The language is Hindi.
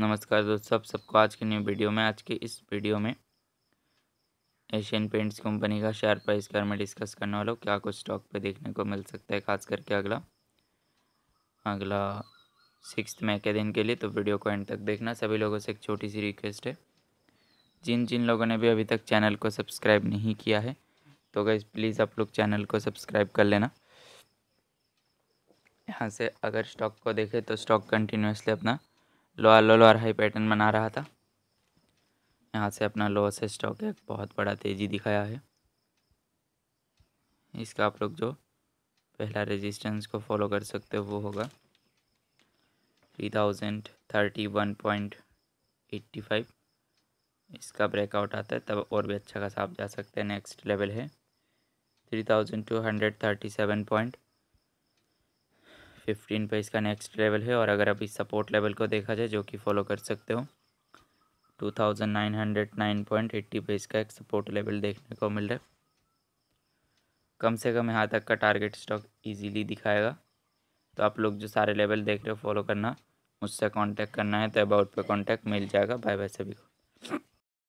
नमस्कार दोस्तों सब सबको आज की न्यू वीडियो में आज के इस वीडियो में एशियन पेंट्स कंपनी का शेयर प्राइस के बारे में डिस्कस करने वाला हूँ क्या कुछ स्टॉक पे देखने को मिल सकता है खास करके अगला अगला सिक्स मई के दिन के लिए तो वीडियो को एंड तक देखना सभी लोगों से एक छोटी सी रिक्वेस्ट है जिन जिन लोगों ने भी अभी तक चैनल को सब्सक्राइब नहीं किया है तो गई प्लीज़ आप लोग चैनल को सब्सक्राइब कर लेना यहाँ से अगर स्टॉक को देखें तो स्टॉक कंटिन्यूसली अपना lower low lower high pattern बना रहा था यहाँ से अपना लोअर से स्टॉक एक बहुत बड़ा तेज़ी दिखाया है इसका आप लोग जो पहला रेजिस्टेंस को फॉलो कर सकते हो वो होगा three thousand thirty one point eighty five इसका ब्रेकआउट आता है तब और भी अच्छा खासा आप जा सकते हैं नेक्स्ट लेवल है three thousand two hundred thirty seven point fifteen पे इसका नेक्स्ट लेवल है और अगर अभी सपोर्ट लेवल को देखा जाए जो कि फॉलो कर सकते हो two thousand nine hundred nine point eighty पे इसका एक सपोर्ट लेवल देखने को मिल रहा है कम से कम यहाँ तक का टारगेट स्टॉक इजीली दिखाएगा तो आप लोग जो सारे लेवल देख रहे हो फॉलो करना मुझसे कांटेक्ट करना है तो अबाउट पे कांटेक्ट मिल जाएगा बाय बाय सभी को